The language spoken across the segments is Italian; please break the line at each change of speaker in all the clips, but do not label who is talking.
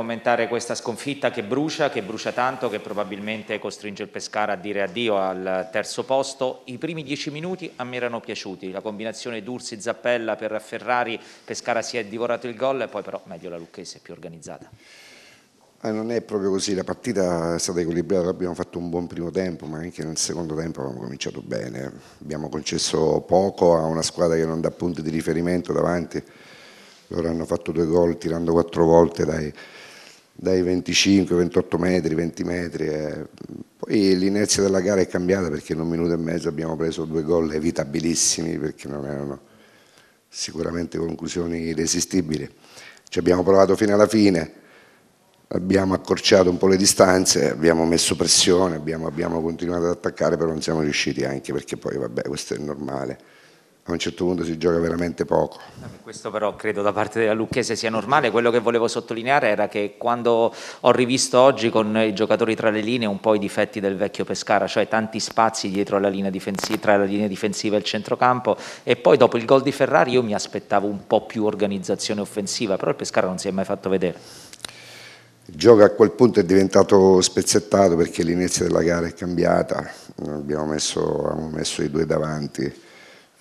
commentare questa sconfitta che brucia, che brucia tanto, che probabilmente costringe il Pescara a dire addio al terzo posto. I primi dieci minuti a me erano piaciuti, la combinazione Dursi-Zappella per Ferrari, Pescara si è divorato il gol e poi però meglio la Lucchese più organizzata.
Eh, non è proprio così, la partita è stata equilibrata, abbiamo fatto un buon primo tempo, ma anche nel secondo tempo abbiamo cominciato bene, abbiamo concesso poco a una squadra che non dà punti di riferimento davanti, loro hanno fatto due gol tirando quattro volte dai, dai 25, 28 metri, 20 metri. Eh. Poi l'inerzia della gara è cambiata perché in un minuto e mezzo abbiamo preso due gol evitabilissimi perché non erano sicuramente conclusioni irresistibili. Ci abbiamo provato fino alla fine, abbiamo accorciato un po' le distanze, abbiamo messo pressione, abbiamo, abbiamo continuato ad attaccare, però non siamo riusciti anche perché poi vabbè questo è normale a un certo punto si gioca veramente poco.
Questo però credo da parte della Lucchese sia normale, quello che volevo sottolineare era che quando ho rivisto oggi con i giocatori tra le linee un po' i difetti del vecchio Pescara, cioè tanti spazi dietro la linea difensiva, tra la linea difensiva e il centrocampo e poi dopo il gol di Ferrari io mi aspettavo un po' più organizzazione offensiva, però il Pescara non si è mai fatto vedere.
Il gioco a quel punto è diventato spezzettato perché l'inizio della gara è cambiata, abbiamo messo, abbiamo messo i due davanti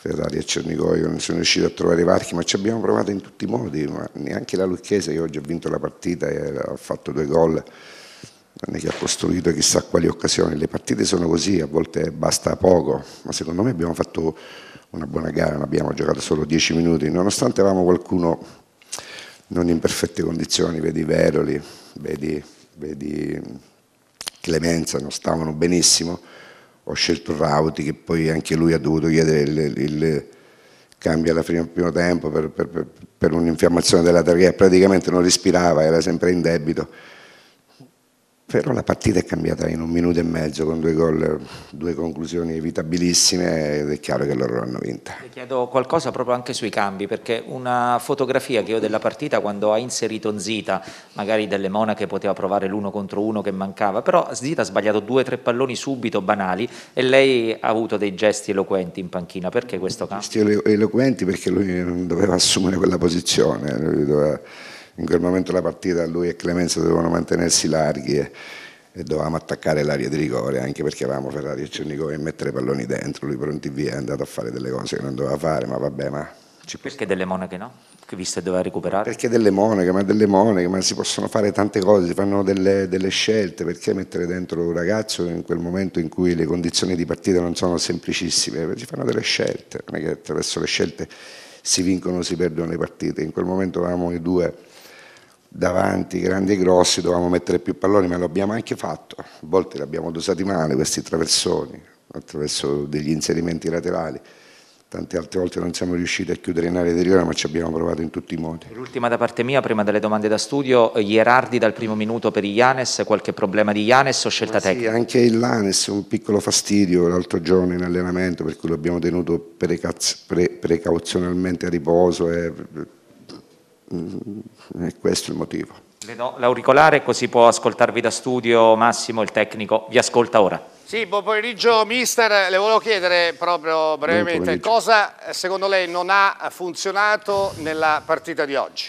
Ferrari a Cernigoio, non sono riuscito a trovare i varchi, ma ci abbiamo provato in tutti i modi, ma neanche la Lucchese che oggi ha vinto la partita e ha fatto due gol, non è che ha costruito chissà quali occasioni, le partite sono così, a volte basta poco, ma secondo me abbiamo fatto una buona gara, non abbiamo giocato solo dieci minuti, nonostante avevamo qualcuno non in perfette condizioni, vedi Veroli, vedi, vedi Clemenza, non stavano benissimo, ho scelto Rauti che poi anche lui ha dovuto chiedere il, il cambio alla prima, primo tempo per, per, per un'infiammazione della terapia, praticamente non respirava, era sempre in debito. Però la partita è cambiata in un minuto e mezzo con due gol, due conclusioni evitabilissime ed è chiaro che loro l'hanno vinta.
Le chiedo qualcosa proprio anche sui cambi perché una fotografia che ho della partita quando ha inserito Zita, magari delle monache poteva provare l'uno contro uno che mancava, però Zita ha sbagliato due o tre palloni subito banali e lei ha avuto dei gesti eloquenti in panchina, perché questo cambio?
Gesti eloquenti perché lui non doveva assumere quella posizione, lui doveva in quel momento la partita lui e Clemenza dovevano mantenersi larghi e, e dovevamo attaccare l'area di rigore anche perché avevamo Ferrari e Cernico e mettere palloni dentro, lui pronti via è andato a fare delle cose che non doveva fare, ma vabbè ma...
Ci perché delle monache no? Che viste doveva recuperare?
Perché delle monache, ma delle monache, ma si possono fare tante cose, si fanno delle, delle scelte, perché mettere dentro un ragazzo in quel momento in cui le condizioni di partita non sono semplicissime, si fanno delle scelte, non è che attraverso le scelte si vincono o si perdono le partite, in quel momento avevamo i due davanti grandi e grossi dovevamo mettere più palloni, ma lo abbiamo anche fatto, a volte li abbiamo dosati male questi traversoni, attraverso degli inserimenti laterali. Tante altre volte non siamo riusciti a chiudere in area interiore, ma ci abbiamo provato in tutti i modi.
L'ultima da parte mia, prima delle domande da studio, Ierardi dal primo minuto per Ianes, qualche problema di Ianes o scelta ma tecnica? Sì,
anche il Lanes, un piccolo fastidio l'altro giorno in allenamento, per cui lo abbiamo tenuto precauzionalmente a riposo. E Mm, è questo il motivo.
Vedo l'auricolare così può ascoltarvi da studio Massimo, il tecnico, vi ascolta ora.
Sì, buon pomeriggio mister, le volevo chiedere proprio brevemente cosa secondo lei non ha funzionato nella partita di oggi?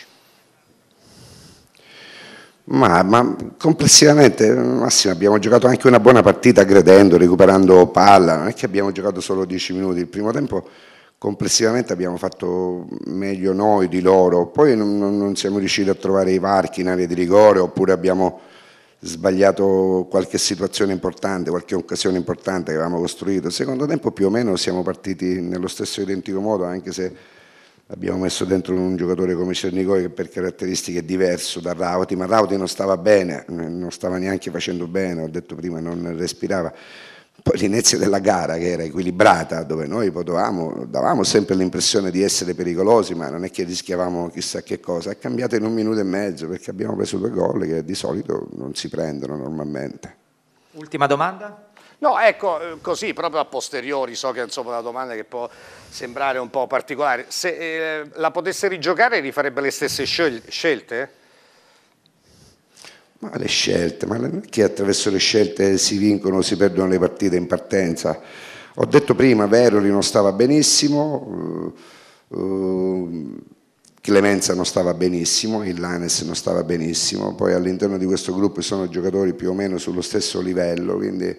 Ma, ma, complessivamente, Massimo, abbiamo giocato anche una buona partita aggredendo, recuperando palla, non è che abbiamo giocato solo 10 minuti, il primo tempo complessivamente abbiamo fatto meglio noi di loro, poi non, non siamo riusciti a trovare i varchi in area di rigore oppure abbiamo sbagliato qualche situazione importante, qualche occasione importante che avevamo costruito. Il secondo tempo più o meno siamo partiti nello stesso identico modo, anche se abbiamo messo dentro un giocatore come Cernicoi che per caratteristiche è diverso da Rauti, ma Rauti non stava bene, non stava neanche facendo bene, ho detto prima, non respirava. Poi l'inizio della gara che era equilibrata, dove noi potevamo, davamo sempre l'impressione di essere pericolosi, ma non è che rischiavamo chissà che cosa, è cambiata in un minuto e mezzo perché abbiamo preso due gol che di solito non si prendono normalmente. Ultima domanda? No, ecco, eh, così proprio a posteriori, so che insomma è una domanda che può sembrare un po' particolare, se eh, la potesse rigiocare rifarebbe le stesse scel scelte? Ma le scelte, ma che attraverso le scelte si vincono o si perdono le partite in partenza? Ho detto prima, Veroli non stava benissimo, uh, Clemenza non stava benissimo, il non stava benissimo, poi all'interno di questo gruppo sono giocatori più o meno sullo stesso livello, quindi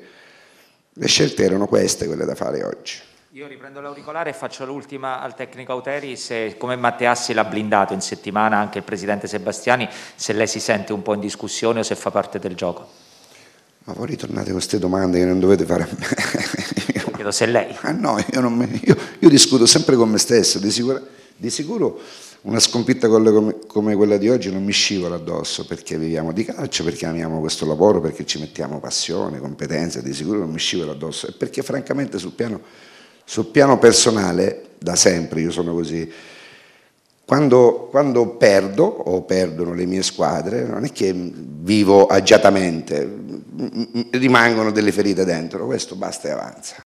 le scelte erano queste, quelle da fare oggi.
Io riprendo l'auricolare e faccio l'ultima al tecnico Auteri, se come Matteassi l'ha blindato in settimana anche il presidente Sebastiani, se lei si sente un po' in discussione o se fa parte del gioco.
Ma voi ritornate con queste domande che non dovete fare a me.
Io chiedo se lei. Ah
no, io, me, io, io, discuto sempre con me stesso, di sicuro, di sicuro una sconfitta come, come, quella di oggi non mi scivola addosso perché viviamo di calcio, perché amiamo questo lavoro, perché ci mettiamo passione, competenza, di sicuro non mi scivola addosso e perché francamente sul piano sul piano personale, da sempre io sono così, quando, quando, perdo o perdono le mie squadre, non è che vivo agiatamente, rimangono delle ferite dentro, questo
basta e avanza.